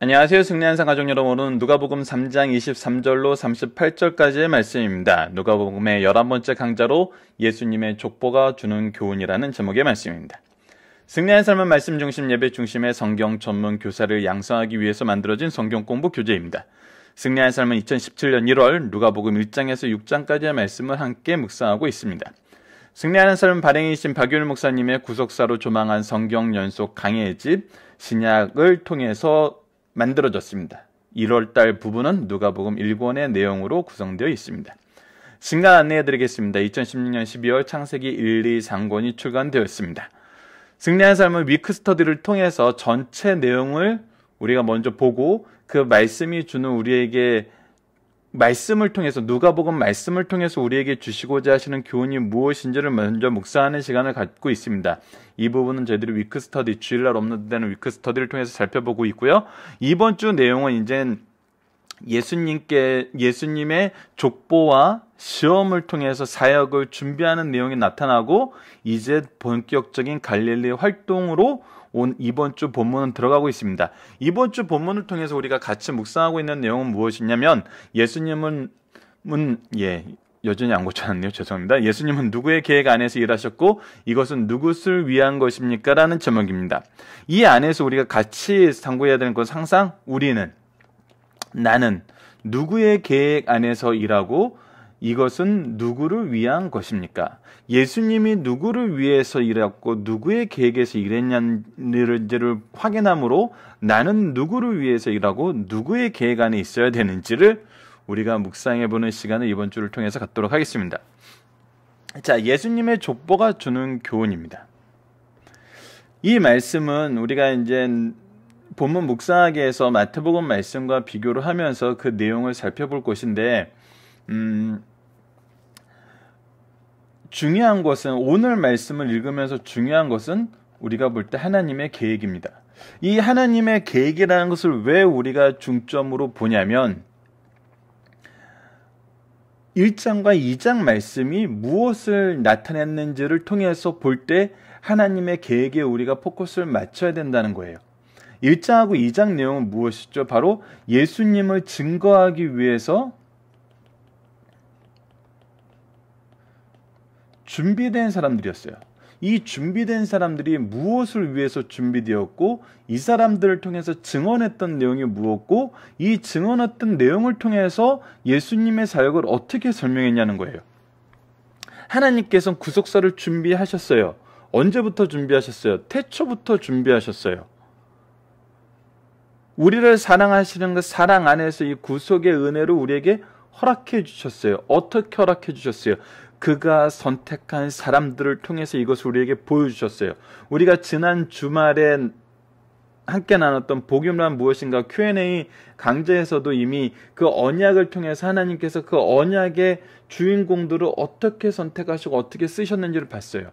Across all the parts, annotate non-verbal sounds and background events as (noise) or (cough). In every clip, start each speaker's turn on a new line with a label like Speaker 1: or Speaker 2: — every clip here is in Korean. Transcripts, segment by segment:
Speaker 1: 안녕하세요. 승리한상 가족 여러분은 누가복음 3장 23절로 38절까지의 말씀입니다. 누가복음의 11번째 강좌로 예수님의 족보가 주는 교훈이라는 제목의 말씀입니다. 승리한 삶은 말씀 중심 예배 중심의 성경 전문 교사를 양성하기 위해서 만들어진 성경 공부 교재입니다. 승리한 삶은 2017년 1월 누가복음 1장에서 6장까지의 말씀을 함께 묵상하고 있습니다. 승리하는 삶은 발행이신 박윤일 목사님의 구속사로 조망한 성경 연속 강의의집 신약을 통해서 만들어졌습니다. 1월달 부분은 누가복음 1권의 내용으로 구성되어 있습니다. 신간 안내해드리겠습니다. 2016년 12월 창세기 1, 2, 3권이 출간되었습니다. 승리한 삶은 위크스터디를 통해서 전체 내용을 우리가 먼저 보고 그 말씀이 주는 우리에게 말씀을 통해서 누가복음 말씀을 통해서 우리에게 주시고자 하시는 교훈이 무엇인지를 먼저 묵상하는 시간을 갖고 있습니다. 이 부분은 저희들이 위크스터디 주일날 업로드되는 위크스터디를 통해서 살펴보고 있고요. 이번 주 내용은 이제 예수님께 예수님의 족보와 시험을 통해서 사역을 준비하는 내용이 나타나고 이제 본격적인 갈릴리 활동으로 온 이번 주 본문은 들어가고 있습니다. 이번 주 본문을 통해서 우리가 같이 묵상하고 있는 내용은 무엇이냐면 예수님은 예 여전히 안 고쳐놨네요. 죄송합니다. 예수님은 누구의 계획 안에서 일하셨고 이것은 누구를 위한 것입니까? 라는 제목입니다. 이 안에서 우리가 같이 상고해야 되는 건 항상 우리는 나는 누구의 계획 안에서 일하고 이것은 누구를 위한 것입니까? 예수님이 누구를 위해서 일했고 누구의 계획에서 일했냐를 는지 확인함으로 나는 누구를 위해서 일하고 누구의 계획 안에 있어야 되는지를 우리가 묵상해 보는 시간을 이번 주를 통해서 갖도록 하겠습니다. 자, 예수님의 족보가 주는 교훈입니다. 이 말씀은 우리가 이제 본문 묵상하기에서 마태복음 말씀과 비교를 하면서 그 내용을 살펴볼 것인데 음, 중요한 것은 오늘 말씀을 읽으면서 중요한 것은 우리가 볼 때 하나님의 계획입니다. 이 하나님의 계획이라는 것을 왜 우리가 중점으로 보냐면 1장과 2장 말씀이 무엇을 나타냈는지를 통해서 볼 때 하나님의 계획에 우리가 포커스를 맞춰야 된다는 거예요. 1장하고 2장 내용은 무엇이죠? 바로 예수님을 증거하기 위해서 준비된 사람들이었어요. 이 준비된 사람들이 무엇을 위해서 준비되었고 이 사람들을 통해서 증언했던 내용이 무엇고 이 증언했던 내용을 통해서 예수님의 사역을 어떻게 설명했냐는 거예요. 하나님께서는 구속사를 준비하셨어요. 언제부터 준비하셨어요? 태초부터 준비하셨어요. 우리를 사랑하시는 그 사랑 안에서 이 구속의 은혜로 우리에게 허락해 주셨어요. 어떻게 허락해 주셨어요? 그가 선택한 사람들을 통해서 이것을 우리에게 보여주셨어요. 우리가 지난 주말에 함께 나눴던 복음란 무엇인가 Q&A 강좌에서도 이미 그 언약을 통해서 하나님께서 그 언약의 주인공들을 어떻게 선택하시고 어떻게 쓰셨는지를 봤어요.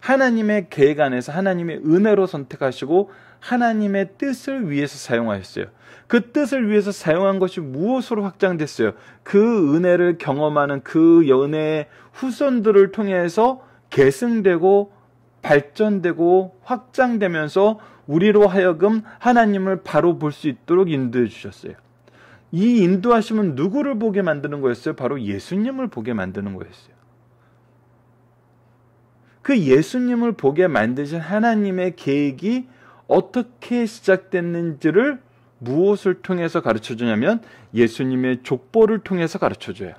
Speaker 1: 하나님의 계획 안에서 하나님의 은혜로 선택하시고 하나님의 뜻을 위해서 사용하셨어요. 그 뜻을 위해서 사용한 것이 무엇으로 확장됐어요? 그 은혜를 경험하는 그 연애의 후손들을 통해서 계승되고 발전되고 확장되면서 우리로 하여금 하나님을 바로 볼 수 있도록 인도해 주셨어요. 이 인도하심은 누구를 보게 만드는 거였어요? 바로 예수님을 보게 만드는 거였어요. 그 예수님을 보게 만드신 하나님의 계획이 어떻게 시작됐는지를 무엇을 통해서 가르쳐 주냐면 예수님의 족보를 통해서 가르쳐 줘요.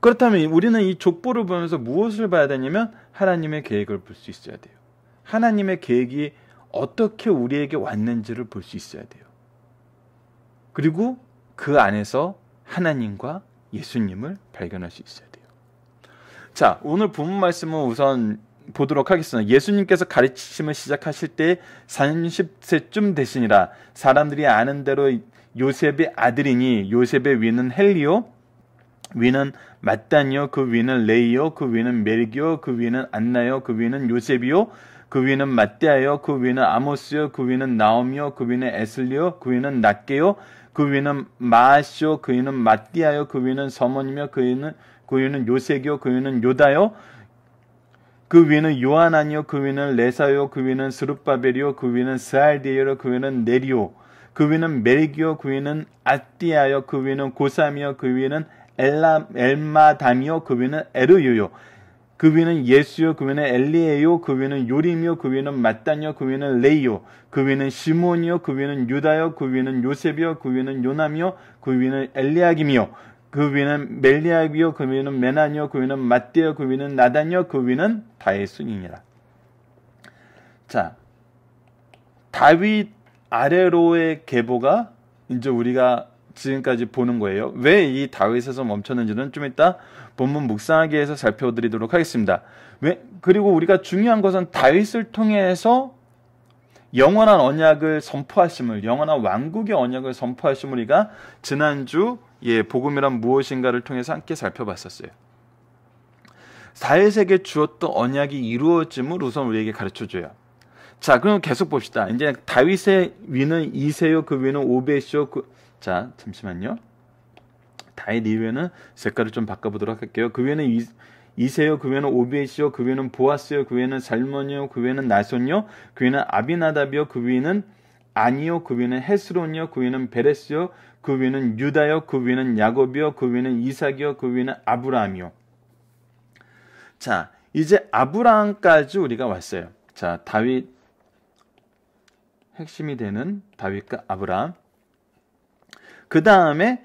Speaker 1: 그렇다면 우리는 이 족보를 보면서 무엇을 봐야 되냐면 하나님의 계획을 볼 수 있어야 돼요. 하나님의 계획이 어떻게 우리에게 왔는지를 볼 수 있어야 돼요. 그리고 그 안에서 하나님과 예수님을 발견할 수 있어야 돼요. 자, 오늘 본문 말씀은 우선 보도록 하겠습니다. 예수님께서 가르치심을 시작하실 때 30세쯤 되시니라 사람들이 아는 대로 요셉의 아들이니 요셉의 위는 헬리오 위는 마따니오그 위는 레이오그 위는 멜기오그 위는 안나요 그 위는 요셉이요 그 위는 마띠아요 그 위는 아모스요 그 위는 나오미요 그 위는 에슬리요 그 위는 낫게요 그 위는 마시오그 위는 마띠아요 그 위는 서머니며 그 위는 그 위는 요셉이요 그 위는 요다요 그 위는 요하나니요, 그 위는 레사요, 그 위는 스룹바벨이요, 그 위는 스알디에요, 그 위는 네리오, 그 위는 메리기요, 그 위는 아띠아요, 그 위는 고삼이요, 그 위는 엘마담이요그 위는 에르요요그 위는 예수요, 그 위는 엘리에요, 그 위는 요림요, 그 위는 마단요, 그 위는 레이요, 그 위는 시몬이요, 그 위는 유다요, 그 위는 요셉이요, 그 위는 요남이요, 그 위는 엘리아김이요 그 위는 멜리아비오그 위는 메나니오그 위는 마띠오그 위는 나다니오그 위는 다이순이니라 자, 다윗 아래로의 계보가 이제 우리가 지금까지 보는 거예요. 왜 이 다윗에서 멈췄는지는 좀 이따 본문 묵상하기에서 살펴드리도록 하겠습니다. 왜 그리고 우리가 중요한 것은 다윗을 통해서 영원한 언약을 선포하심을 영원한 왕국의 언약을 선포하심 우리가 지난주 예 복음이란 무엇인가를 통해서 함께 살펴봤었어요. 사회세계 주었던 언약이 이루어짐을 우선 우리에게 가르쳐줘요. 자, 그럼 계속 봅시다. 이제 다윗의 위는 이세요, 그 위는 오베시오 그... 자, 잠시만요. 다윗 이외는 색깔을 좀 바꿔보도록 할게요. 그 위에는 이, 이세요 그 외에는 오베시요 그 외에는 보아스요 그 외에는 살머이요그 외에는 나손요 그 외에는 아비나답이요 그위에는 아니요 그위에는 헤스론이요 그위에는 베레스요 그위에는 유다요 그위에는 야곱이요 그위에는 이삭이요 그위에는 아브라함이요 자 이제 아브라함까지 우리가 왔어요 자 다윗 핵심이 되는 다윗과 아브라함 그 다음에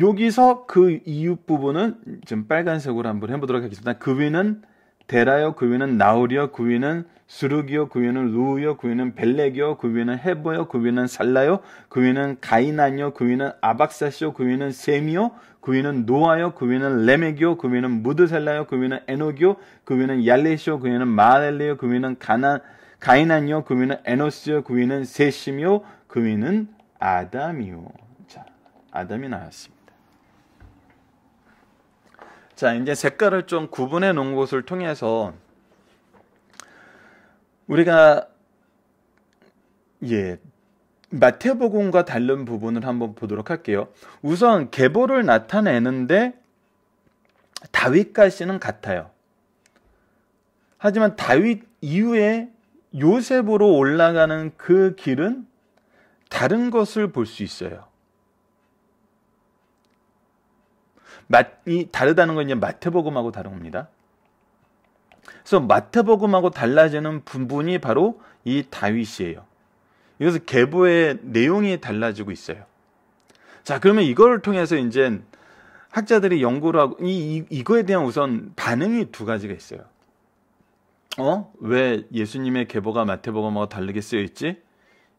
Speaker 1: 여기서 그 이웃 부분은 지금 빨간색으로 한번 해보도록 하겠습니다. 그 위는 데라요, 그 위는 나우리요그 위는 수르기요, 그 위는 루우요, 그 위는 벨렉이요, 그 위는 헤보요, 그 위는 살라요, 그 위는 가이난요, 그 위는 아박사시요, 그 위는 세미요, 그 위는 노아요, 그 위는 레메기요, 그 위는 무드셀라요, 그 위는 에노기요, 그 위는 얄레시요, 그 위는 마알렐레요, 그 위는 가난 가이난요, 그 위는 에노스요, 그 위는 세심요, 그 위는 아담이요. 자, 아담이 나왔습니다. 자, 이제 색깔을 좀 구분해 놓은 것을 통해서 우리가 예, 마태복음과 다른 부분을 한번 보도록 할게요. 우선 계보를 나타내는데 다윗과 씨는 같아요. 하지만 다윗 이후에 요셉으로 올라가는 그 길은 다른 것을 볼 수 있어요. 맛이 다르다는 건 이제 마태복음하고 다른 겁니다. 그래서 마태복음하고 달라지는 부분이 바로 이 다윗이에요. 이것서 계보의 내용이 달라지고 있어요. 자, 그러면 이걸 통해서 이제 학자들이 연구를 하고 이, 이 이거에 대한 우선 반응이 두 가지가 있어요. 어? 왜 예수님의 계보가 마태복음하고 다르게 쓰여 있지?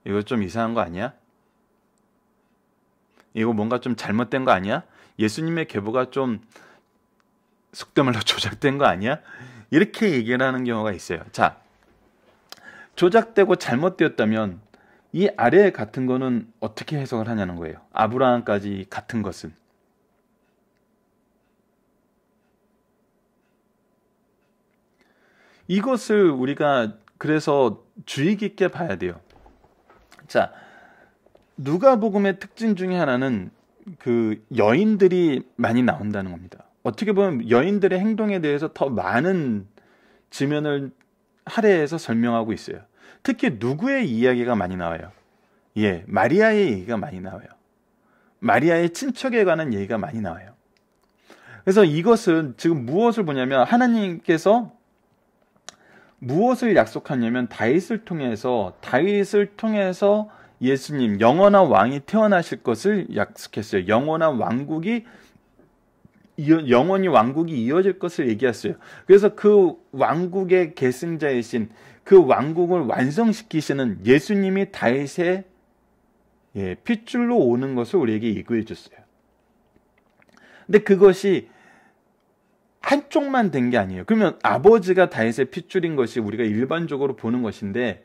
Speaker 1: 이거 좀 이상한 거 아니야? 이거 뭔가 좀 잘못된 거 아니야? 예수님의 계보가 좀 속된 말로 (laughs) 조작된 거 아니야? 이렇게 얘기를 하는 경우가 있어요. 자, 조작되고 잘못되었다면 이 아래 같은 거는 어떻게 해석을 하냐는 거예요. 아브라함까지 같은 것은. 이것을 우리가 그래서 주의 깊게 봐야 돼요. 자, 누가복음의 특징 중에 하나는 그 여인들이 많이 나온다는 겁니다. 어떻게 보면 여인들의 행동에 대해서 더 많은 지면을 할애해서 설명하고 있어요. 특히 누구의 이야기가 많이 나와요? 예, 마리아의 얘기가 많이 나와요. 마리아의 친척에 관한 얘기가 많이 나와요. 그래서 이것은 지금 무엇을 보냐면 하나님께서 무엇을 약속하냐면 다윗을 통해서 다윗을 통해서 예수님 영원한 왕이 태어나실 것을 약속했어요. 영원한 왕국이 영원히 왕국이 이어질 것을 얘기했어요. 그래서 그 왕국의 계승자이신 그 왕국을 완성시키시는 예수님이 다윗의 예, 핏줄로 오는 것을 우리에게 예고해 줬어요. 근데 그것이 한쪽만 된 게 아니에요. 그러면 아버지가 다윗의 핏줄인 것이 우리가 일반적으로 보는 것인데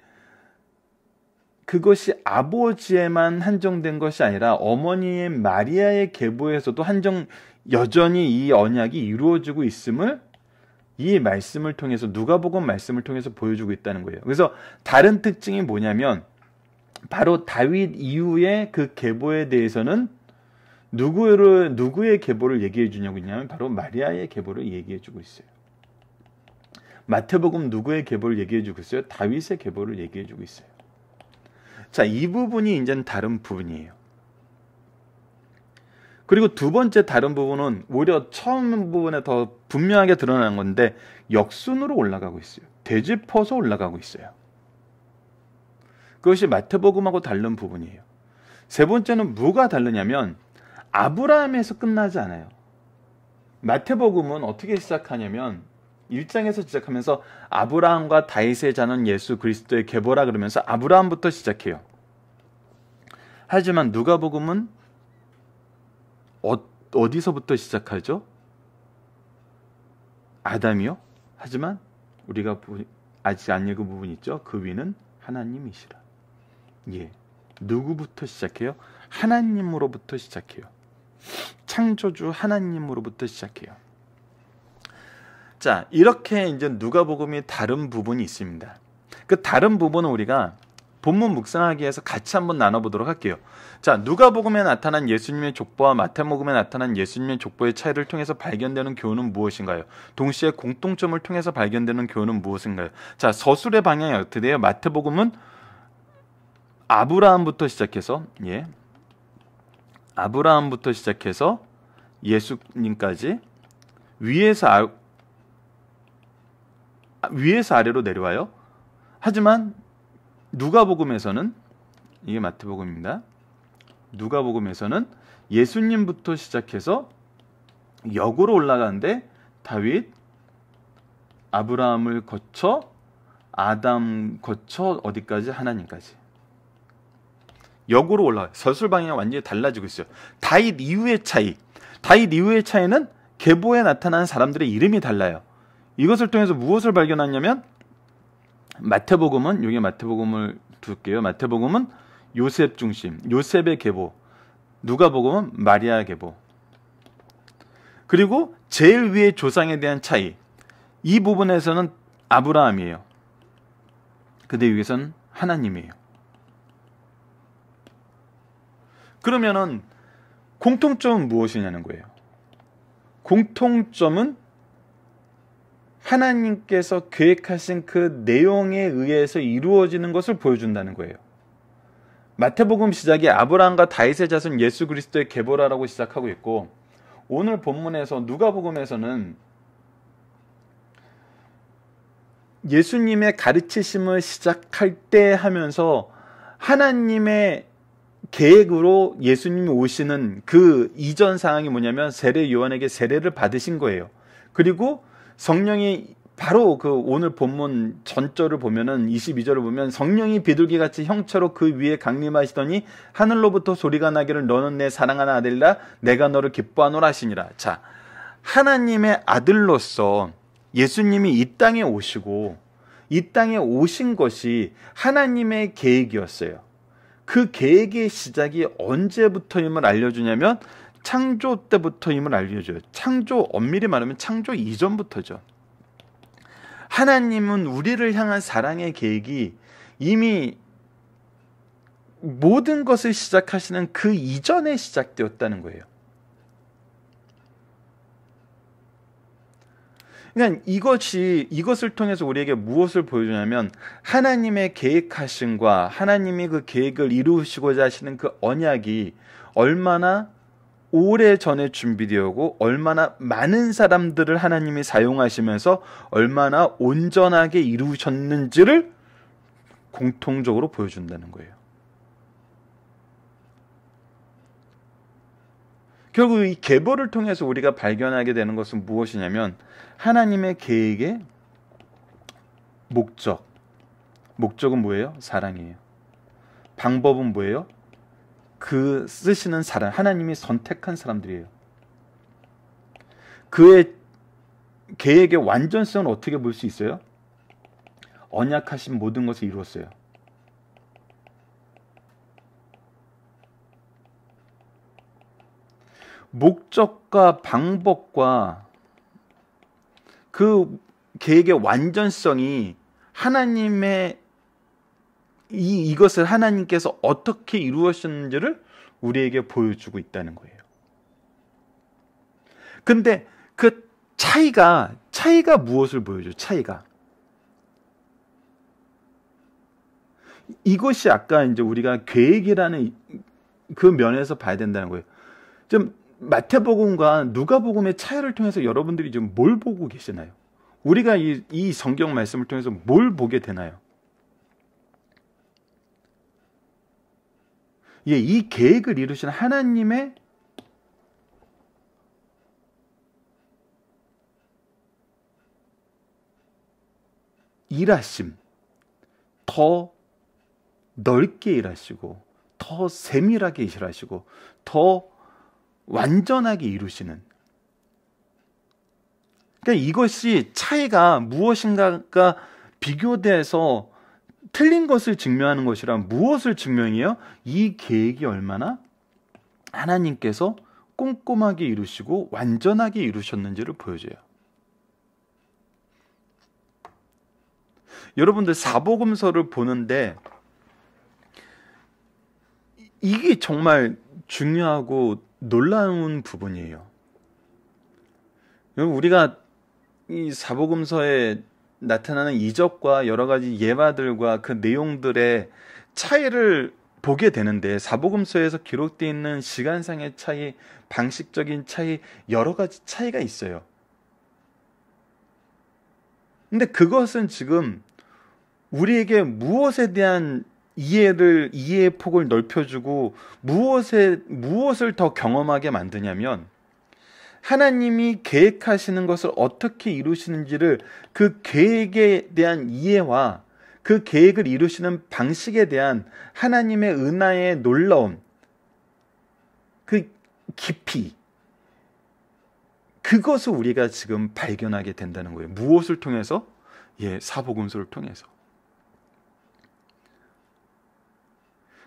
Speaker 1: 그것이 아버지에만 한정된 것이 아니라 어머니의 마리아의 계보에서도 한정 여전히 이 언약이 이루어지고 있음을 이 말씀을 통해서 누가복음 말씀을 통해서 보여주고 있다는 거예요. 그래서 다른 특징이 뭐냐면 바로 다윗 이후의 그 계보에 대해서는 누구를 누구의 계보를 얘기해 주냐고 했냐면 바로 마리아의 계보를 얘기해 주고 있어요. 마태복음 누구의 계보를 얘기해 주고 있어요? 다윗의 계보를 얘기해 주고 있어요. 자, 이 부분이 이제는 다른 부분이에요. 그리고 두 번째 다른 부분은 오히려 처음 부분에 더 분명하게 드러난 건데 역순으로 올라가고 있어요. 되짚어서 올라가고 있어요. 그것이 마태복음하고 다른 부분이에요. 세 번째는 뭐가 다르냐면 아브라함에서 끝나지 않아요. 마태복음은 어떻게 시작하냐면 1장에서 시작하면서 아브라함과 다이세 자는 예수 그리스도의 계보라 그러면서 아브라함부터 시작해요. 하지만 누가복음은 어, 디서부터 시작하죠? 아담이요? 하지만 우리가 아직 안 읽은 부분 이 있죠? 그 위는 하나님이시라. 예. 누구부터 시작해요? 하나님으로부터 시작해요. 창조주 하나님으로부터 시작해요. 자, 이렇게 이제 누가복음이 다른 부분이 있습니다. 그 다른 부분은 우리가 본문 묵상하기 위해서 같이 한번 나눠보도록 할게요. 자, 누가복음에 나타난 예수님의 족보와 마태복음에 나타난 예수님의 족보의 차이를 통해서 발견되는 교훈은 무엇인가요? 동시에 공통점을 통해서 발견되는 교훈은 무엇인가요? 자, 서술의 방향이 어떻게 돼요? 마태복음은 아브라함부터 시작해서 예. 아브라함부터 시작해서 예수님까지 위에서 아, 위에서 아래로 내려와요. 하지만 누가복음에서는 이게 마태복음입니다. 누가복음에서는 예수님부터 시작해서 역으로 올라가는데 다윗 아브라함을 거쳐 아담 거쳐 어디까지 하나님까지 역으로 올라와요. 서술 방향이 완전히 달라지고 있어요. 다윗 이후의 차이. 다윗 이후의 차이는 계보에 나타나는 사람들의 이름이 달라요. 이것을 통해서 무엇을 발견하냐면 마태복음은 여기 마태복음을 둘게요. 마태복음은 요셉 중심, 요셉의 계보. 누가복음은 마리아 계보. 그리고 제일 위의 조상에 대한 차이. 이 부분에서는 아브라함이에요. 근데 여기서는 하나님이에요. 그러면은 공통점은 무엇이냐는 거예요. 공통점은 하나님께서 계획하신 그 내용에 의해서 이루어지는 것을 보여준다는 거예요. 마태복음 시작이 아브라함과 다윗의 자손 예수 그리스도의 계보라라고 시작하고 있고 오늘 본문에서 누가복음에서는 예수님의 가르치심을 시작할 때 하면서 하나님의 계획으로 예수님이 오시는 그 이전 상황이 뭐냐면 세례 요한에게 세례를 받으신 거예요. 그리고 성령이 바로 그 오늘 본문 전절을 보면은 22절을 보면 성령이 비둘기 같이 형체로 그 위에 강림하시더니 하늘로부터 소리가 나기를 너는 내 사랑하는 아들이라 내가 너를 기뻐하노라 하시니라. 자, 하나님의 아들로서 예수님이 이 땅에 오시고 이 땅에 오신 것이 하나님의 계획이었어요. 그 계획의 시작이 언제부터임을 알려주냐면 창조 때부터임을 알려줘요. 창조 엄밀히 말하면 창조 이전부터죠. 하나님은 우리를 향한 사랑의 계획이 이미 모든 것을 시작하시는 그 이전에 시작되었다는 거예요. 그러니까 이것이 이것을 통해서 우리에게 무엇을 보여주냐면 하나님의 계획하신과 하나님이 그 계획을 이루시고자 하시는 그 언약이 얼마나 오래 전에 준비되었고 얼마나 많은 사람들을 하나님이 사용하시면서 얼마나 온전하게 이루셨는지를 공통적으로 보여준다는 거예요. 결국 이 계보를 통해서 우리가 발견하게 되는 것은 무엇이냐면 하나님의 계획의 목적. 목적은 뭐예요? 사랑이에요. 방법은 뭐예요? 그 쓰시는 사람, 하나님이 선택한 사람들이에요. 그의 계획의 완전성을 어떻게 볼 수 있어요? 언약하신 모든 것을 이루었어요. 목적과 방법과 그 계획의 완전성이 하나님의 이, 이것을 하나님께서 어떻게 이루셨는지를 우리에게 보여주고 있다는 거예요. 근데 그 차이가, 차이가 무엇을 보여줘? 요 차이가. 이것이 아까 이제 우리가 계획이라는 그 면에서 봐야 된다는 거예요. 좀 마태복음과 누가복음의 차이를 통해서 여러분들이 지금 뭘 보고 계시나요? 우리가 이, 이 성경 말씀을 통해서 뭘 보게 되나요? 예, 이 계획을 이루신 하나님의 일하심, 더 넓게 일하시고, 더 세밀하게 일하시고, 더 완전하게 이루시는. 그러니까 이것이 차이가 무엇인가가 비교돼서 틀린 것을 증명하는 것이란 무엇을 증명해요? 이 계획이 얼마나 하나님께서 꼼꼼하게 이루시고 완전하게 이루셨는지를 보여줘요. 여러분들 사복음서를 보는데 이게 정말 중요하고 놀라운 부분이에요. 우리가 이 사복음서에 나타나는 이적과 여러 가지 예화들과 그 내용들의 차이를 보게 되는데 사복음서에서 기록되어 있는 시간상의 차이, 방식적인 차이, 여러 가지 차이가 있어요. 근데 그것은 지금 우리에게 무엇에 대한 이해를 이해의 폭을 넓혀주고 무엇에 무엇을 더 경험하게 만드냐면 하나님이 계획하시는 것을 어떻게 이루시는지를 그 계획에 대한 이해와 그 계획을 이루시는 방식에 대한 하나님의 은하의 놀라움, 그 깊이, 그것을 우리가 지금 발견하게 된다는 거예요. 무엇을 통해서? 예, 사복음서를 통해서.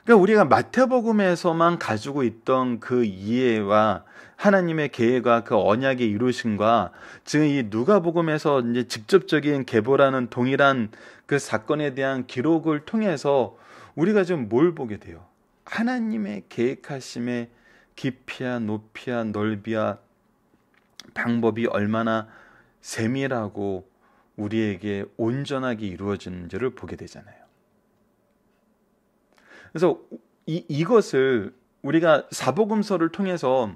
Speaker 1: 그러니까 우리가 마태복음에서만 가지고 있던 그 이해와 하나님의 계획과 그 언약의 이루심과 지금 이 누가복음에서 이제 직접적인 계보라는 동일한 그 사건에 대한 기록을 통해서 우리가 지금 뭘 보게 돼요? 하나님의 계획하심의 깊이야 높이와넓이와 방법이 얼마나 세밀하고 우리에게 온전하게 이루어지는지를 보게 되잖아요. 그래서 이, 이것을 우리가 사복음서를 통해서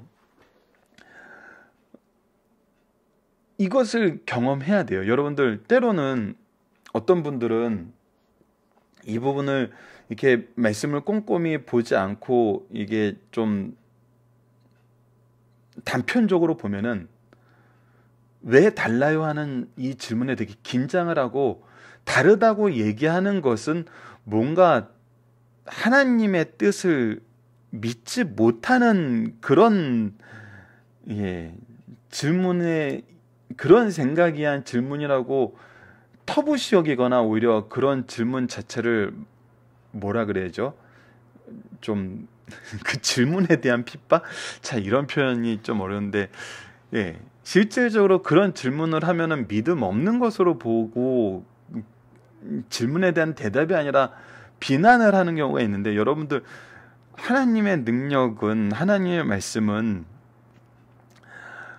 Speaker 1: 이것을 경험해야 돼요. 여러분들 때로는 어떤 분들은 이 부분을 이렇게 말씀을 꼼꼼히 보지 않고 이게 좀 단편적으로 보면은 왜 달라요 하는 이 질문에 되게 긴장을 하고 다르다고 얘기하는 것은 뭔가 하나님의 뜻을 믿지 못하는 그런 예, 질문의 그런 생각이 한 질문이라고 터부시 여기거나 오히려 그런 질문 자체를 뭐라 그래야죠? 좀 그 (laughs) 질문에 대한 핍박? 자, 이런 표현이 좀 어려운데 예. 실질적으로 그런 질문을 하면은 믿음 없는 것으로 보고 질문에 대한 대답이 아니라 비난을 하는 경우가 있는데 여러분들 하나님의 능력은 하나님의 말씀은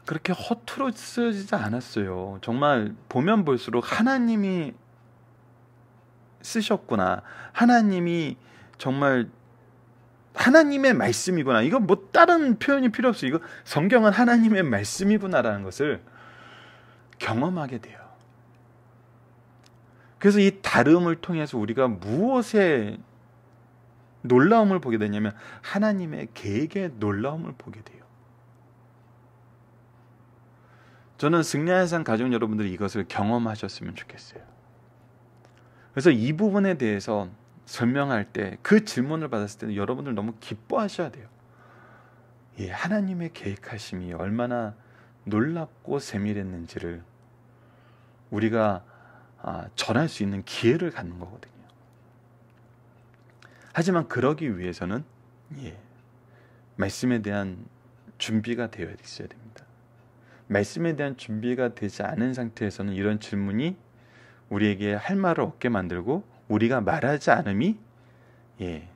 Speaker 1: 그렇게 허투루 쓰여지지 않았어요. 정말 보면 볼수록 하나님이 쓰셨구나. 하나님이 정말 하나님의 말씀이구나. 이거 뭐 다른 표현이 필요 없어. 이거 성경은 하나님의 말씀이구나라는 것을 경험하게 돼요. 그래서 이 다름을 통해서 우리가 무엇에 놀라움을 보게 되냐면 하나님의 계획의 놀라움을 보게 돼요. 저는 승리의 상 가족 여러분들이 이것을 경험하셨으면 좋겠어요. 그래서 이 부분에 대해서 설명할 때 그 질문을 받았을 때는 여러분들 너무 기뻐하셔야 돼요. 예, 하나님의 계획하심이 얼마나 놀랍고 세밀했는지를 우리가 아, 전할 수 있는 기회를 갖는 거거든요. 하지만 그러기 위해서는 예, 말씀에 대한 준비가 되어 있어야 됩니다. 말씀에 대한 준비가 되지 않은 상태에서는 이런 질문이 우리에게 할 말을 얻게 만들고 우리가 말하지 않음이 예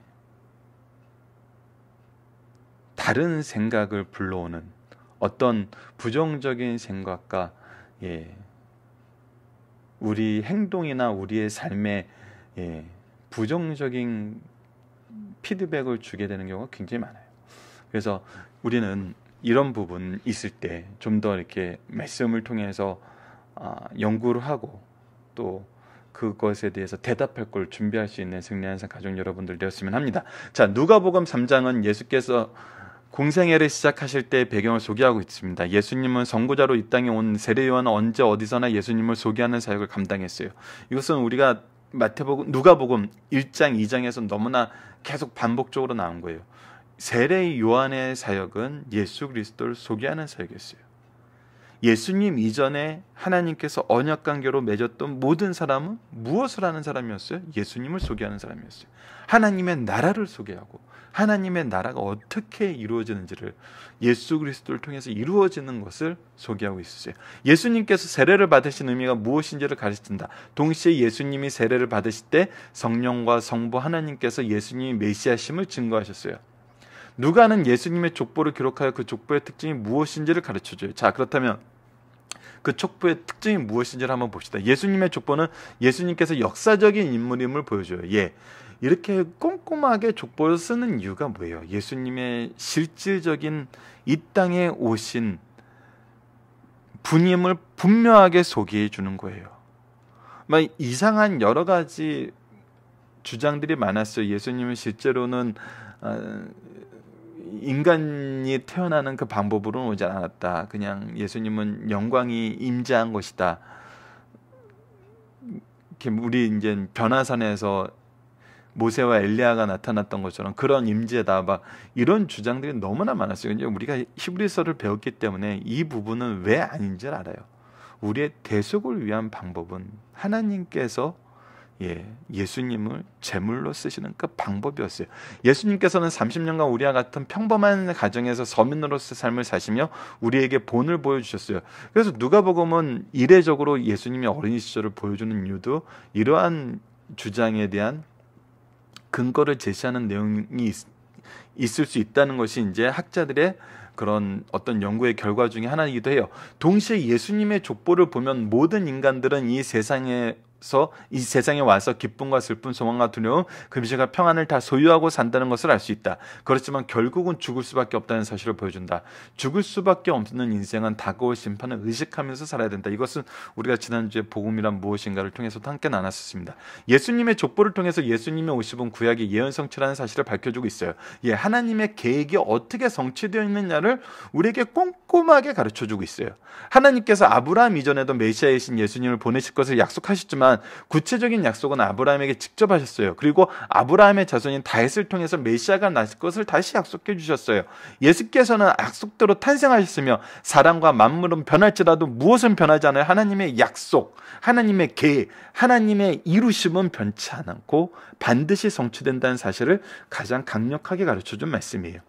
Speaker 1: 다른 생각을 불러오는 어떤 부정적인 생각과 예 우리 행동이나 우리의 삶에 예 부정적인 피드백을 주게 되는 경우가 굉장히 많아요. 그래서 우리는 이런 부분 있을 때 좀 더 이렇게 말씀을 통해서 아, 연구를 하고 또 그것에 대해서 대답할 걸 준비할 수 있는 승리하는 상 가족 여러분들 되었으면 합니다. 자, 누가복음 3장은 예수께서 공생애를 시작하실 때 배경을 소개하고 있습니다. 예수님은 선구자로 이 땅에 온 세례요한은 언제 어디서나 예수님을 소개하는 사역을 감당했어요. 이것은 우리가 마태복음 누가복음 1장 2장에서 너무나 계속 반복적으로 나온 거예요. 세례 요한의 사역은 예수 그리스도를 소개하는 사역이었어요. 예수님 이전에 하나님께서 언약 관계로 맺었던 모든 사람은 무엇을 하는 사람이었어요? 예수님을 소개하는 사람이었어요. 하나님의 나라를 소개하고 하나님의 나라가 어떻게 이루어지는지를 예수 그리스도를 통해서 이루어지는 것을 소개하고 있으세요. 예수님께서 세례를 받으신 의미가 무엇인지를 가르친다. 동시에 예수님이 세례를 받으실 때 성령과 성부 하나님께서 예수님이 메시아심을 증거하셨어요. 누가는 예수님의 족보를 기록하여 그 족보의 특징이 무엇인지를 가르쳐 줘요. 자, 그렇다면 그 족보의 특징이 무엇인지를 한번 봅시다. 예수님의 족보는 예수님께서 역사적인 인물임을 보여줘요. 예. 이렇게 꼼꼼하게 족보를 쓰는 이유가 뭐예요? 예수님의 실질적인 이 땅에 오신 분임을 분명하게 소개해 주는 거예요. 막 뭐 이상한 여러 가지 주장들이 많았어요. 예수님은 실제로는 어, 인간이 태어나는 그방법으로 오지 않았다. 그냥 예수님은 영광이 임재한 것이다. 우리 이제 변화산에서 모세와 엘리야가 나타났던 것처럼 그런 임재다 막 이런 주장들이 너무나 많았어요. 이제 우리가 히브리서를 배웠기 때문에 이 부분은 왜 아닌 줄 알아요. 우리의 대속을 위한 방법은 하나님께서 예, 예수님을 제물로 쓰시는 그 방법이었어요. 예수님께서는 30년간 우리와 같은 평범한 가정에서 서민으로서 삶을 사시며 우리에게 본을 보여주셨어요. 그래서 누가복음은 이례적으로 예수님이 어린 시절을 보여주는 이유도 이러한 주장에 대한 근거를 제시하는 내용이 있, 있을 수 있다는 것이 이제 학자들의 그런 어떤 연구의 결과 중에 하나이기도 해요. 동시에 예수님의 족보를 보면 모든 인간들은 이 세상에 서이 세상에 와서 기쁨과 슬픔, 소망과 두려움, 금식과 평안을 다 소유하고 산다는 것을 알 수 있다. 그렇지만 결국은 죽을 수밖에 없다는 사실을 보여준다. 죽을 수밖에 없는 인생은 다가올 심판을 의식하면서 살아야 된다. 이것은 우리가 지난주에 복음이란 무엇인가를 통해서 함께 나눴었습니다. 예수님의 족보를 통해서 예수님의 오십은 구약의 예언 성취라는 사실을 밝혀주고 있어요. 예, 하나님의 계획이 어떻게 성취되어 있느냐를 우리에게 꼼꼼하게 가르쳐주고 있어요. 하나님께서 아브라함 이전에도 메시아이신 예수님을 보내실 것을 약속하셨지만 있지만 구체적인 약속은 아브라함에게 직접 하셨어요. 그리고 아브라함의 자손인 다윗을 통해서 메시아가 나날 것을 다시 약속해 주셨어요. 예수께서는 약속대로 탄생하셨으며 사람과 만물은 변할지라도 무엇은 변하지 않요 하나님의 약속, 하나님의 계획, 하나님의 이루심은 변치 않고 반드시 성취된다는 사실을 가장 강력하게 가르쳐 준 말씀이에요.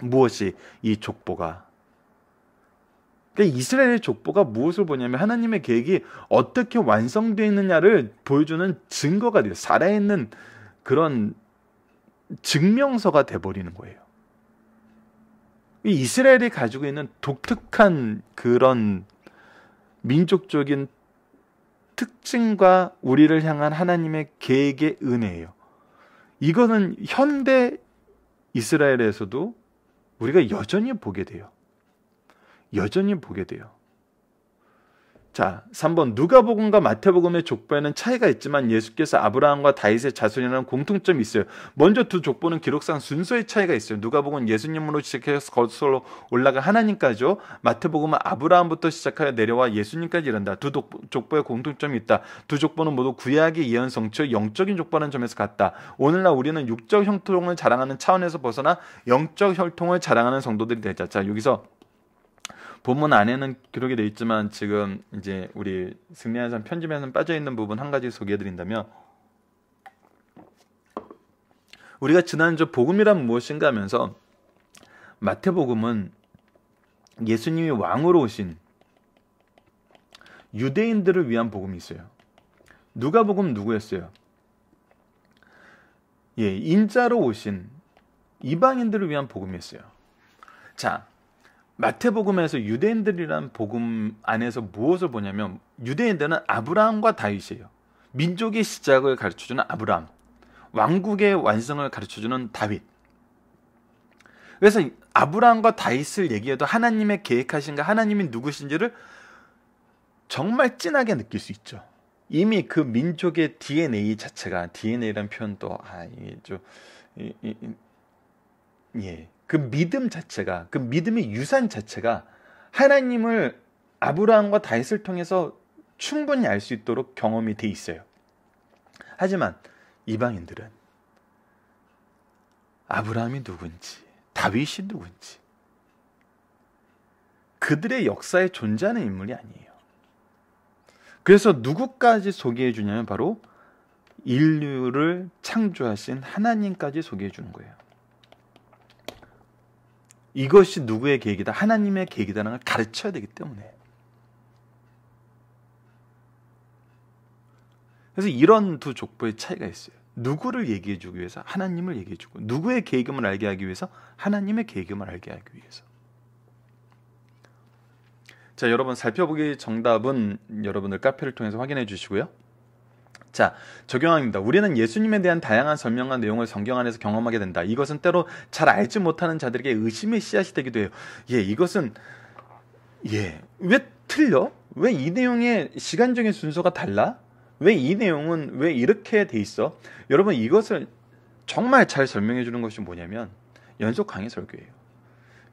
Speaker 1: 무엇이 이 족보가 그러니까 이스라엘 의 족보가 무엇을 보냐면 하나님의 계획이 어떻게 완성되어 있느냐를 보여주는 증거가 돼요. 살아있는 그런 증명서가 돼버리는 거예요. 이스라엘이 가지고 있는 독특한 그런 민족적인 특징과 우리를 향한 하나님의 계획의 은혜예요. 이거는 현대 이스라엘에서도 우리가 여전히 보게 돼요. 여전히 보게 돼요. 자, 3번 누가복음과 마태복음의 족보에는 차이가 있지만 예수께서 아브라함과 다윗의 자손이라는 공통점이 있어요. 먼저 두 족보는 기록상 순서의 차이가 있어요. 누가복음은 예수님으로 시작해서 거슬러 올라가 하나님까지요. 마태복음은 아브라함부터 시작하여 내려와 예수님까지 이른다. 두 족보의 공통점이 있다. 두 족보는 모두 구약의 예언 성취 영적인 족보라는 점에서 같다. 오늘날 우리는 육적 혈통을 자랑하는 차원에서 벗어나 영적 혈통을 자랑하는 성도들이 되자. 자, 여기서 본문 안에는 기록이 되어 있지만 지금 이제 우리 승리한 삶 편집에는 빠져 있는 부분 한 가지 소개해 드린다면 우리가 지난주 복음이란 무엇인가 하면서 마태복음은 예수님이 왕으로 오신 유대인들을 위한 복음이 있어요. 누가복음 누구였어요? 예, 인자로 오신 이방인들을 위한 복음이었어요. 자, 마태복음에서 유대인들이란 복음 안에서 무엇을 보냐면 유대인들은 아브라함과 다윗이에요. 민족의 시작을 가르쳐주는 아브라함, 왕국의 완성을 가르쳐주는 다윗. 그래서 아브라함과 다윗을 얘기해도 하나님의 계획하신가 하나님이 누구신지를 정말 진하게 느낄 수 있죠. 이미 그 민족의 DNA 자체가 DNA라는 표현 도아이좀 예, 그 믿음 자체가 그 믿음의 유산 자체가 하나님을 아브라함과 다윗을 통해서 충분히 알 수 있도록 경험이 돼 있어요. 하지만 이방인들은 아브라함이 누군지 다윗이 누군지 그들의 역사에 존재하는 인물이 아니에요. 그래서 누구까지 소개해 주냐면 바로 인류를 창조하신 하나님까지 소개해 주는 거예요. 이것이 누구의 계획이다? 하나님의 계획이라는 걸 가르쳐야 되기 때문에. 그래서 이런 두 족보의 차이가 있어요. 누구를 얘기해 주기 위해서 하나님을 얘기해 주고 누구의 계획임을 알게 하기 위해서 하나님의 계획임을 알게 하기 위해서. 자, 여러분 살펴보기 정답은 여러분들 카페를 통해서 확인해 주시고요. 자, 적용합니다. 우리는 예수님에 대한 다양한 설명과 내용을 성경 안에서 경험하게 된다. 이것은 때로 잘 알지 못하는 자들에게 의심의 씨앗이 되기도 해요. 예, 이것은 예, 왜 틀려? 왜 이 내용의 시간적인 순서가 달라? 왜 이 내용은 왜 이렇게 돼 있어? 여러분 이것을 정말 잘 설명해 주는 것이 뭐냐면 연속 강의 설교예요.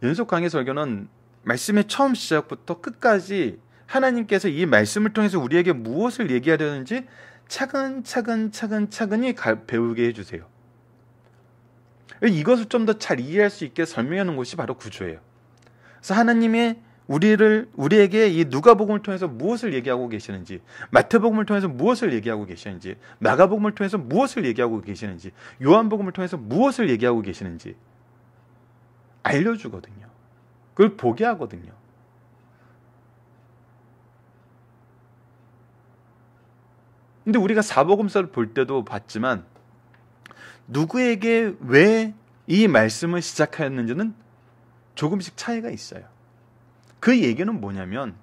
Speaker 1: 연속 강의 설교는 말씀의 처음 시작부터 끝까지 하나님께서 이 말씀을 통해서 우리에게 무엇을 얘기하려는지 차근차근 차근차근히 배우게 해주세요. 이것을 좀 더 잘 이해할 수 있게 설명하는 것이 바로 구조예요. 그래서 하나님의 우리를 우리에게 이 누가복음을 통해서 무엇을 얘기하고 계시는지, 마태복음을 통해서 무엇을 얘기하고 계시는지, 마가복음을 통해서 무엇을 얘기하고 계시는지, 요한복음을 통해서 무엇을 얘기하고 계시는지 알려주거든요. 그걸 보게 하거든요. 근데 우리가 사복음서를 볼 때도 봤지만 누구에게 왜 이 말씀을 시작하였는지는 조금씩 차이가 있어요. 그 얘기는 뭐냐면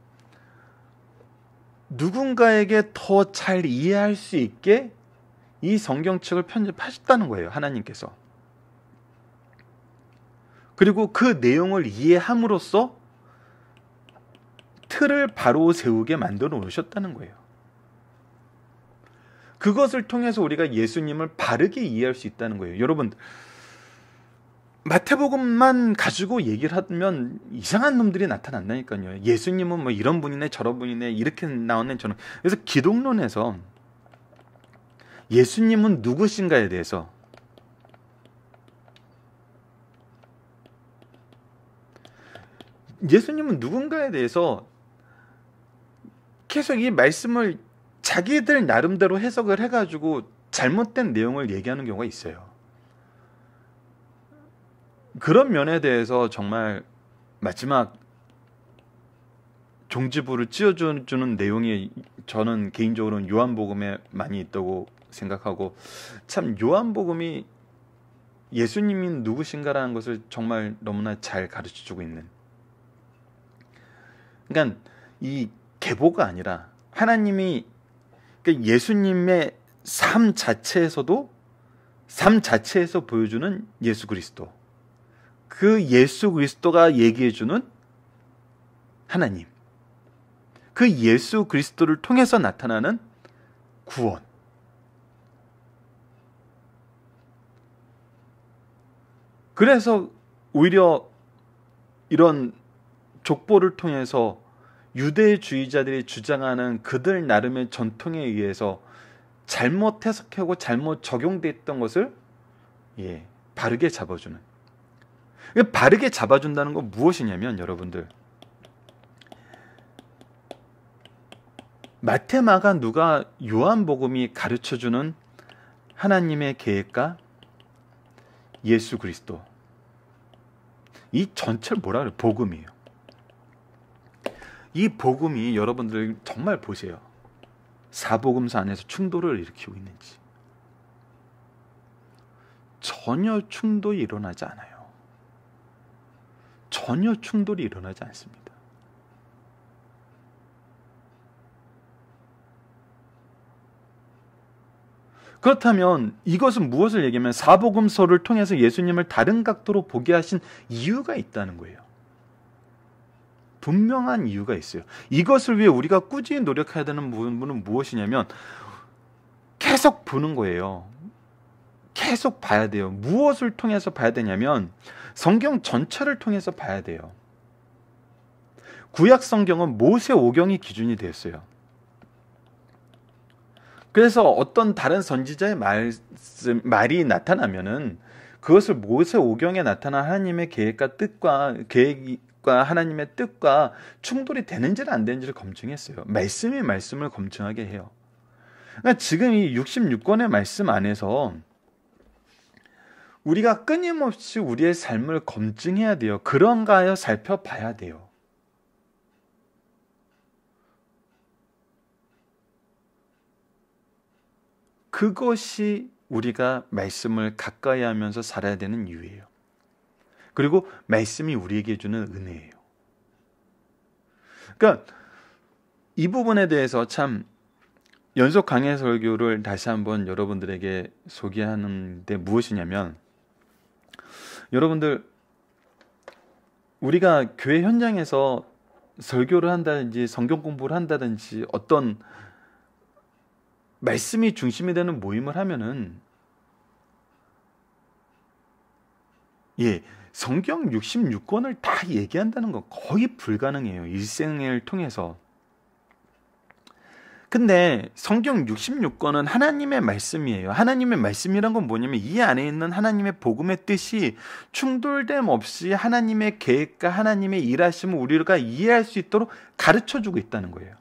Speaker 1: 누군가에게 더 잘 이해할 수 있게 이 성경책을 편집하셨다는 거예요. 하나님께서. 그리고 그 내용을 이해함으로써 틀을 바로 세우게 만들어 놓으셨다는 거예요. 그것을 통해서 우리가 예수님을 바르게 이해할 수 있다는 거예요. 여러분, 마태복음만 가지고 얘기를 하면 이상한 놈들이 나타난다니까요. 예수님은 뭐 이런 분이네, 저런 분이네, 이렇게 나오는 저는. 그래서 기독론에서 예수님은 누구신가에 대해서 예수님은 누군가에 대해서 계속 이 말씀을 자기들 나름대로 해석을 해가지고 잘못된 내용을 얘기하는 경우가 있어요. 그런 면에 대해서 정말 마지막 종지부를 찌어주는 내용이 저는 개인적으로는 요한복음에 많이 있다고 생각하고 참 요한복음이 예수님이 누구신가라는 것을 정말 너무나 잘 가르쳐주고 있는 그러니까 이 계보가 아니라 하나님이 그러니까 예수님의 삶 자체에서도 삶 자체에서 보여주는 예수 그리스도. 그 예수 그리스도가 얘기해주는 하나님. 그 예수 그리스도를 통해서 나타나는 구원. 그래서 오히려 이런 족보를 통해서 유대주의자들이 주장하는 그들 나름의 전통에 의해서 잘못 해석하고 잘못 적용돼있던 것을 예, 바르게 잡아주는. 그 바르게 잡아준다는 건 무엇이냐면 여러분들 마테마가 누가 요한복음이 가르쳐주는 하나님의 계획과 예수 그리스도 이 전체를 뭐라 그래 요 복음이에요. 이 복음이 여러분들 정말 보세요. 사복음서 안에서 충돌을 일으키고 있는지. 전혀 충돌이 일어나지 않아요. 전혀 충돌이 일어나지 않습니다. 그렇다면 이것은 무엇을 얘기하면 사복음서를 통해서 예수님을 다른 각도로 보게 하신 이유가 있다는 거예요. 분명한 이유가 있어요. 이것을 위해 우리가 꾸준히 노력해야 되는 부분은 무엇이냐면 계속 보는 거예요. 계속 봐야 돼요. 무엇을 통해서 봐야 되냐면 성경 전체를 통해서 봐야 돼요. 구약 성경은 모세 오경이 기준이 되었어요. 그래서 어떤 다른 선지자의 말씀, 말이 나타나면은 그것을 모세 오경에 나타난 하나님의 계획과 뜻과 계획 과 하나님의 뜻과 충돌이 되는지를 안 되는지를 검증했어요. 말씀이 말씀을 검증하게 해요. 그러니까 지금 이 66권의 말씀 안에서 우리가 끊임없이 우리의 삶을 검증해야 돼요. 그런가요? 살펴봐야 돼요. 그것이 우리가 말씀을 가까이 하면서 살아야 되는 이유예요. 그리고 말씀이 우리에게 주는 은혜예요. 그러니까 이 부분에 대해서 참 연속 강해 설교를 다시 한번 여러분들에게 소개하는데 무엇이냐면 여러분들 우리가 교회 현장에서 설교를 한다든지 성경 공부를 한다든지 어떤 말씀이 중심이 되는 모임을 하면은 예 성경 66권을 다 얘기한다는 건 거의 불가능해요. 일생을 통해서. 근데 성경 66권은 하나님의 말씀이에요. 하나님의 말씀이란 건 뭐냐면 이 안에 있는 하나님의 복음의 뜻이 충돌됨 없이 하나님의 계획과 하나님의 일하심을 우리가 이해할 수 있도록 가르쳐 주고 있다는 거예요.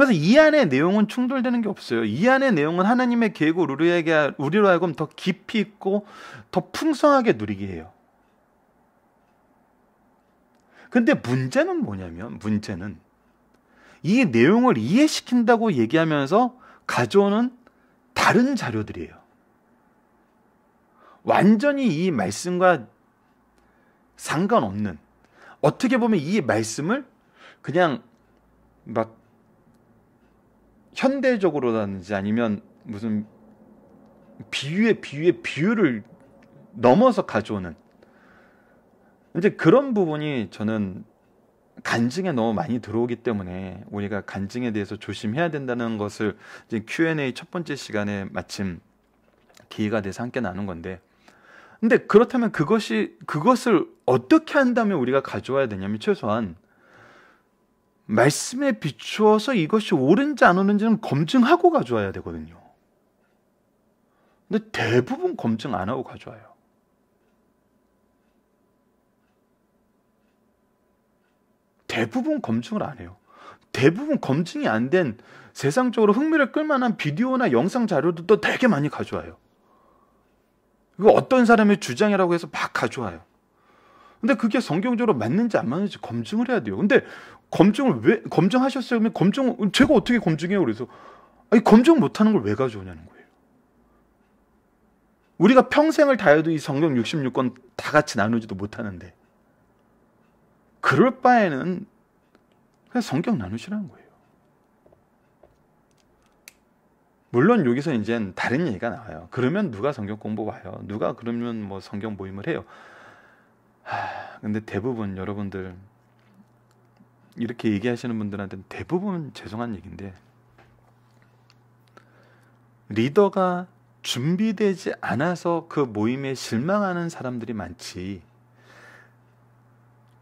Speaker 1: 그래서 이안에 내용은 충돌되는 게 없어요. 이안에 내용은 하나님의 계획을 우리에게 우리로 하여금 더 깊이 있고 더 풍성하게 누리게 해요. 근데 문제는 뭐냐면 문제는 이 내용을 이해시킨다고 얘기하면서 가져오는 다른 자료들이에요. 완전히 이 말씀과 상관없는 어떻게 보면 이 말씀을 그냥 막 현대적으로라든지 아니면 무슨 비유의 비유의 비유를 넘어서 가져오는 이제 그런 부분이 저는 간증에 너무 많이 들어오기 때문에 우리가 간증에 대해서 조심해야 된다는 것을 이제 Q&A 첫 번째 시간에 마침 기회가 돼서 함께 나눈 건데 근데 그렇다면 그것이 그것을 어떻게 한다면 우리가 가져와야 되냐면 최소한 말씀에 비추어서 이것이 옳은지 안 옳은지는 검증하고 가져와야 되거든요. 근데 대부분 검증 안 하고 가져와요. 대부분 검증을 안 해요. 대부분 검증이 안 된 세상적으로 흥미를 끌만한 비디오나 영상 자료도 또 되게 많이 가져와요. 이거 어떤 사람의 주장이라고 해서 막 가져와요. 근데 그게 성경적으로 맞는지 안 맞는지 검증을 해야 돼요. 근데 검증을 왜 검증하셨어요? 그러면 검증 제가 어떻게 검증해요? 그래서 아니 검증 못 하는 걸 왜 가져오냐는 거예요. 우리가 평생을 다해도 이 성경 66권 다 같이 나누지도 못하는데 그럴 바에는 그냥 성경 나누시라는 거예요. 물론 여기서 이제 다른 얘기가 나와요. 그러면 누가 성경 공부 와요? 누가 그러면 뭐 성경 모임을 해요? 하, 근데 대부분 여러분들 이렇게 얘기하시는 분들한테는 대부분 죄송한 얘기인데 리더가 준비되지 않아서 그 모임에 실망하는 사람들이 많지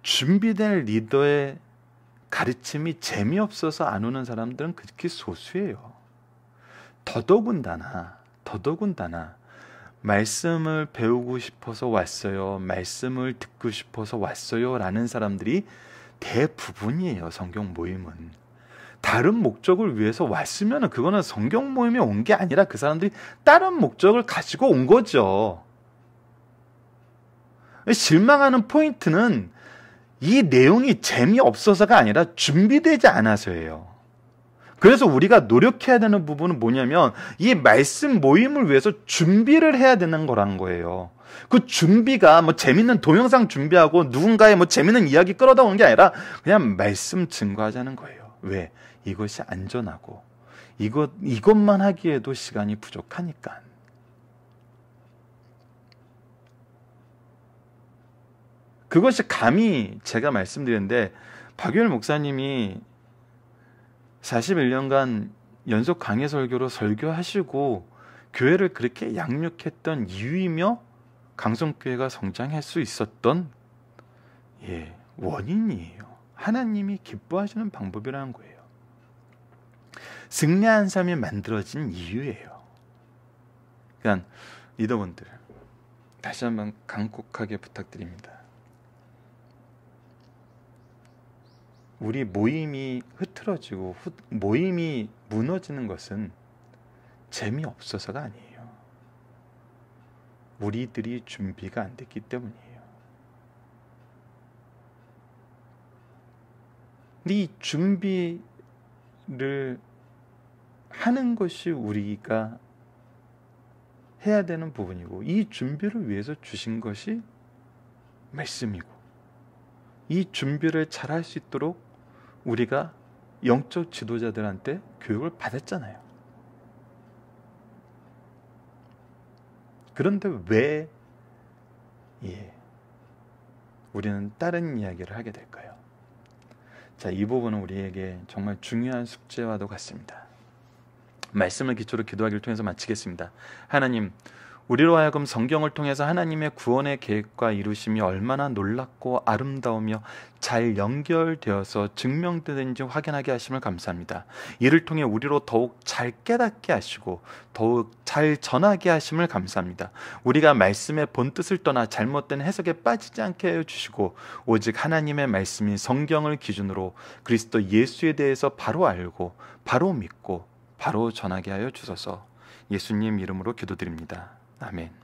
Speaker 1: 준비된 리더의 가르침이 재미없어서 안 오는 사람들은 그렇게 소수예요. 더더군다나 더더군다나 말씀을 배우고 싶어서 왔어요. 말씀을 듣고 싶어서 왔어요. 라는 사람들이 대부분이에요. 성경 모임은. 다른 목적을 위해서 왔으면 그거는 성경 모임에 온 게 아니라 그 사람들이 다른 목적을 가지고 온 거죠. 실망하는 포인트는 이 내용이 재미없어서가 아니라 준비되지 않아서예요. 그래서 우리가 노력해야 되는 부분은 뭐냐면 이 말씀 모임을 위해서 준비를 해야 되는 거라는 거예요. 그 준비가 뭐 재밌는 동영상 준비하고 누군가의 뭐 재밌는 이야기 끌어다 오는 게 아니라 그냥 말씀 증거하자는 거예요. 왜? 이것이 안전하고 이것 이것만 하기에도 시간이 부족하니까. 그것이 감히 제가 말씀드렸는데 박유일 목사님이 41년간 연속 강의 설교로 설교하시고 교회를 그렇게 양육했던 이유이며 강성교회가 성장할 수 있었던 예, 원인이에요. 하나님이 기뻐하시는 방법이라는 거예요. 승리한 삶이 만들어진 이유예요. 그러니까 리더분들 다시 한번 강곡하게 부탁드립니다. 우리 모임이 흐트러지고 후, 모임이 무너지는 것은 재미없어서가 아니에요. 우리들이 준비가 안 됐기 때문이에요. 이 준비를 하는 것이 우리가 해야 되는 부분이고 이 준비를 위해서 주신 것이 말씀이고 이 준비를 잘할수 있도록 우리가 영적 지도자들한테 교육을 받았잖아요. 그런데 왜 예, 우리는 다른 이야기를 하게 될까요? 자, 이 부분은 우리에게 정말 중요한 숙제와도 같습니다. 말씀을 기초로 기도하기를 통해서 마치겠습니다. 하나님, 우리로 하여금 성경을 통해서 하나님의 구원의 계획과 이루심이 얼마나 놀랍고 아름다우며 잘 연결되어서 증명되는지 확인하게 하심을 감사합니다. 이를 통해 우리로 더욱 잘 깨닫게 하시고 더욱 잘 전하게 하심을 감사합니다. 우리가 말씀의 본뜻을 떠나 잘못된 해석에 빠지지 않게 해 주시고 오직 하나님의 말씀인 성경을 기준으로 그리스도 예수에 대해서 바로 알고 바로 믿고 바로 전하게 하여 주소서. 예수님 이름으로 기도드립니다. 아멘.